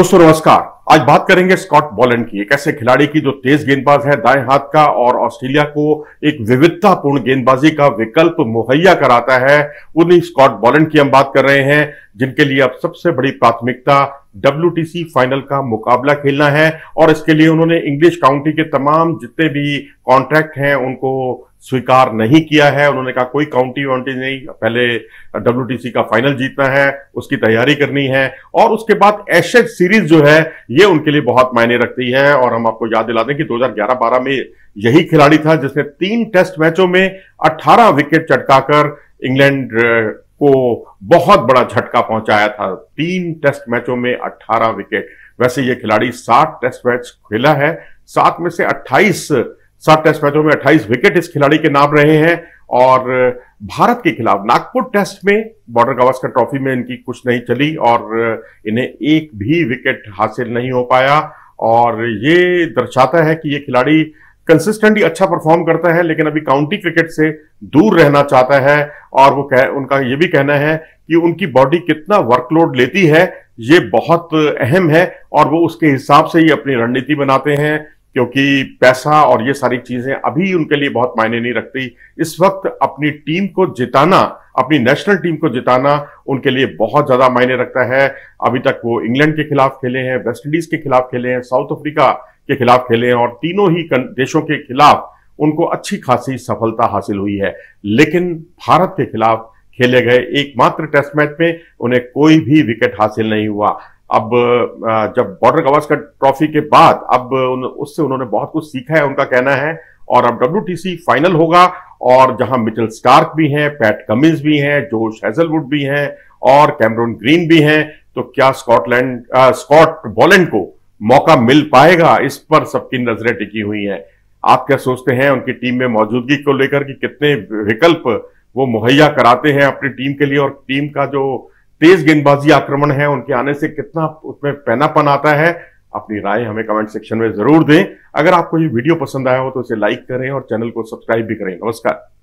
दोस्तों नमस्कार आज बात करेंगे स्कॉट बॉलेंड की एक ऐसे खिलाड़ी की जो तेज गेंदबाज है दाएं हाथ का और ऑस्ट्रेलिया को एक विविधतापूर्ण गेंदबाजी का विकल्प मुहैया कराता है उन्हीं स्कॉट बॉलेंड की हम बात कर रहे हैं जिनके लिए अब सबसे बड़ी प्राथमिकता डब्ल्यू फाइनल का मुकाबला खेलना है और इसके लिए उन्होंने इंग्लिश काउंटी के तमाम जितने भी कॉन्ट्रैक्ट हैं उनको स्वीकार नहीं किया है उन्होंने कहा कोई काउंटी वाउंटी नहीं पहले डब्ल्यू का फाइनल जीतना है उसकी तैयारी करनी है और उसके बाद एशेज सीरीज जो है ये उनके लिए बहुत मायने रखती है और हम आपको याद दिला दें कि 2011-12 में यही खिलाड़ी था जिसने तीन टेस्ट मैचों में 18 विकेट चटकाकर इंग्लैंड को बहुत बड़ा झटका पहुंचाया था तीन टेस्ट मैचों में 18 विकेट वैसे ये खिलाड़ी सात टेस्ट मैच खेला है सात में से 28 सात टेस्ट मैचों में 28 विकेट इस खिलाड़ी के नाम रहे हैं और भारत के खिलाफ नागपुर टेस्ट में बॉर्डर गावस्कर ट्रॉफी में इनकी कुछ नहीं चली और इन्हें एक भी विकेट हासिल नहीं हो पाया और ये दर्शाता है कि ये खिलाड़ी कंसिस्टेंटली अच्छा परफॉर्म करता है लेकिन अभी काउंटी क्रिकेट से दूर रहना चाहता है और वो कह उनका ये भी कहना है कि उनकी बॉडी कितना वर्कलोड लेती है ये बहुत अहम है और वो उसके हिसाब से ही अपनी रणनीति बनाते हैं क्योंकि पैसा और ये सारी चीजें अभी उनके लिए बहुत मायने नहीं रखती इस वक्त अपनी टीम को जिताना अपनी नेशनल टीम को जिताना उनके लिए बहुत ज्यादा मायने रखता है अभी तक वो इंग्लैंड के खिलाफ खेले हैं वेस्ट इंडीज के खिलाफ खेले हैं साउथ अफ्रीका के खिलाफ खेले और तीनों ही देशों के खिलाफ उनको अच्छी खासी सफलता हासिल हुई है लेकिन भारत के खिलाफ खेले गए एकमात्र टेस्ट मैच में उन्हें कोई भी विकेट हासिल नहीं हुआ अब जब बॉर्डर गवास्कर ट्रॉफी के बाद अब उन, उससे उन्होंने बहुत कुछ सीखा है उनका कहना है और अब डब्ल्यू फाइनल होगा और जहां मिचल स्टार्क भी हैं पैट कमिंस भी हैं जोश हेजलवुड भी हैं और कैमरून ग्रीन भी हैं तो क्या स्कॉटलैंड स्कॉट बॉलैंड को मौका मिल पाएगा इस पर सबकी नजरें टिकी हुई हैं आप क्या सोचते हैं उनकी टीम में मौजूदगी को लेकर कि कितने विकल्प वो मुहैया कराते हैं अपनी टीम के लिए और टीम का जो तेज गेंदबाजी आक्रमण है उनके आने से कितना उसमें पैनापन आता है अपनी राय हमें कमेंट सेक्शन में जरूर दें अगर आपको ये वीडियो पसंद आया हो तो इसे लाइक करें और चैनल को सब्सक्राइब भी करें नमस्कार